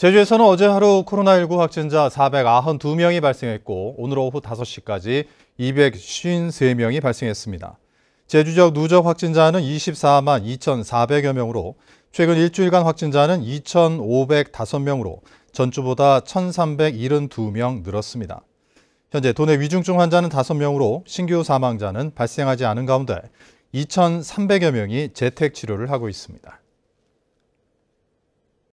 제주에서는 어제 하루 코로나19 확진자 492명이 발생했고 오늘 오후 5시까지 253명이 발생했습니다. 제주 지역 누적 확진자는 24만 2,400여 명으로 최근 일주일간 확진자는 2,505명으로 전주보다 1,372명 늘었습니다. 현재 도내 위중증 환자는 5명으로 신규 사망자는 발생하지 않은 가운데 2,300여 명이 재택 치료를 하고 있습니다.